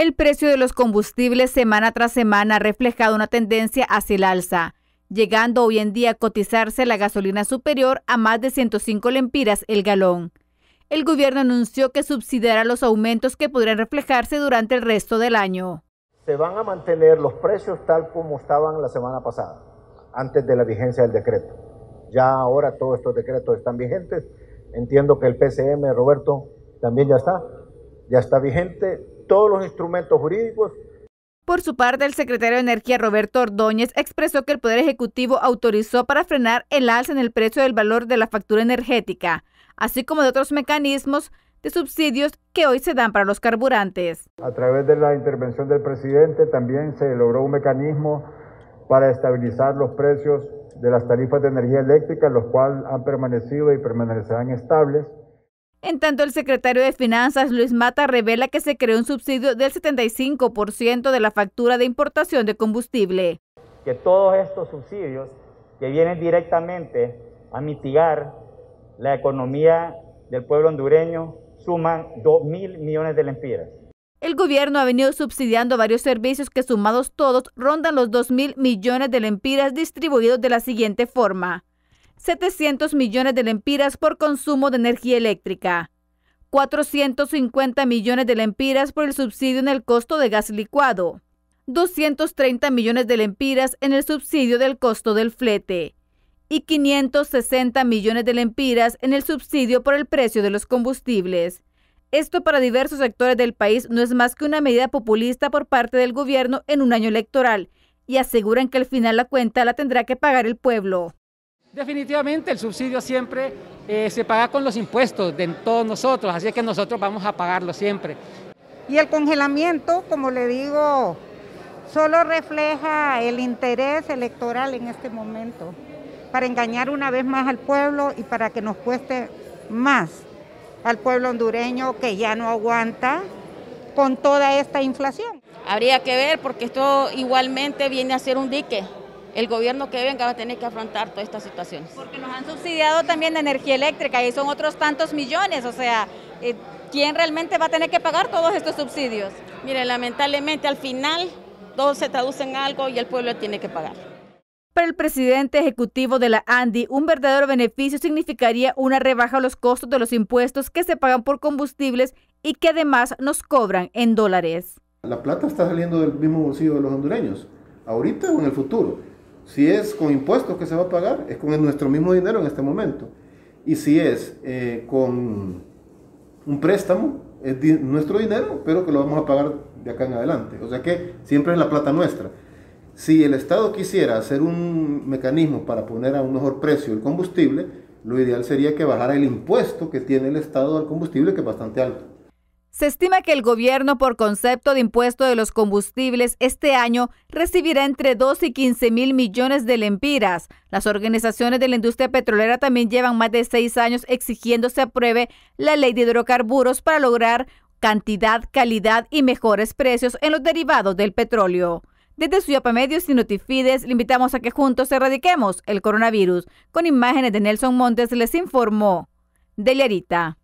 El precio de los combustibles semana tras semana ha reflejado una tendencia hacia el alza, llegando hoy en día a cotizarse la gasolina superior a más de 105 lempiras el galón. El gobierno anunció que subsidiará los aumentos que podrán reflejarse durante el resto del año. Se van a mantener los precios tal como estaban la semana pasada, antes de la vigencia del decreto. Ya ahora todos estos decretos están vigentes. Entiendo que el PCM, Roberto, también ya está. Ya está vigente todos los instrumentos jurídicos por su parte, el secretario de Energía Roberto Ordóñez expresó que el Poder Ejecutivo autorizó para frenar el alza en el precio del valor de la factura energética, así como de otros mecanismos de subsidios que hoy se dan para los carburantes. A través de la intervención del presidente también se logró un mecanismo para estabilizar los precios de las tarifas de energía eléctrica, los cuales han permanecido y permanecerán estables. En tanto, el secretario de Finanzas, Luis Mata, revela que se creó un subsidio del 75% de la factura de importación de combustible. Que todos estos subsidios que vienen directamente a mitigar la economía del pueblo hondureño suman 2 mil millones de lempiras. El gobierno ha venido subsidiando varios servicios que sumados todos rondan los 2 mil millones de lempiras distribuidos de la siguiente forma. 700 millones de lempiras por consumo de energía eléctrica, 450 millones de lempiras por el subsidio en el costo de gas licuado, 230 millones de lempiras en el subsidio del costo del flete y 560 millones de lempiras en el subsidio por el precio de los combustibles. Esto para diversos sectores del país no es más que una medida populista por parte del gobierno en un año electoral y aseguran que al final la cuenta la tendrá que pagar el pueblo. Definitivamente el subsidio siempre eh, se paga con los impuestos de todos nosotros, así que nosotros vamos a pagarlo siempre. Y el congelamiento, como le digo, solo refleja el interés electoral en este momento, para engañar una vez más al pueblo y para que nos cueste más al pueblo hondureño que ya no aguanta con toda esta inflación. Habría que ver porque esto igualmente viene a ser un dique el gobierno que venga va a tener que afrontar todas estas situaciones. Porque nos han subsidiado también de energía eléctrica y son otros tantos millones, o sea, eh, ¿quién realmente va a tener que pagar todos estos subsidios? Mire, lamentablemente al final todo se traduce en algo y el pueblo tiene que pagar. Para el presidente ejecutivo de la ANDI, un verdadero beneficio significaría una rebaja a los costos de los impuestos que se pagan por combustibles y que además nos cobran en dólares. La plata está saliendo del mismo bolsillo de los hondureños, ahorita o en el futuro. Si es con impuestos que se va a pagar, es con nuestro mismo dinero en este momento. Y si es eh, con un préstamo, es nuestro dinero, pero que lo vamos a pagar de acá en adelante. O sea que siempre es la plata nuestra. Si el Estado quisiera hacer un mecanismo para poner a un mejor precio el combustible, lo ideal sería que bajara el impuesto que tiene el Estado al combustible, que es bastante alto. Se estima que el gobierno por concepto de impuesto de los combustibles este año recibirá entre 2 y 15 mil millones de lempiras. Las organizaciones de la industria petrolera también llevan más de seis años exigiendo se apruebe la ley de hidrocarburos para lograr cantidad, calidad y mejores precios en los derivados del petróleo. Desde Suyapa Medios y Notifides le invitamos a que juntos erradiquemos el coronavirus. Con imágenes de Nelson Montes les informó de Deliarita.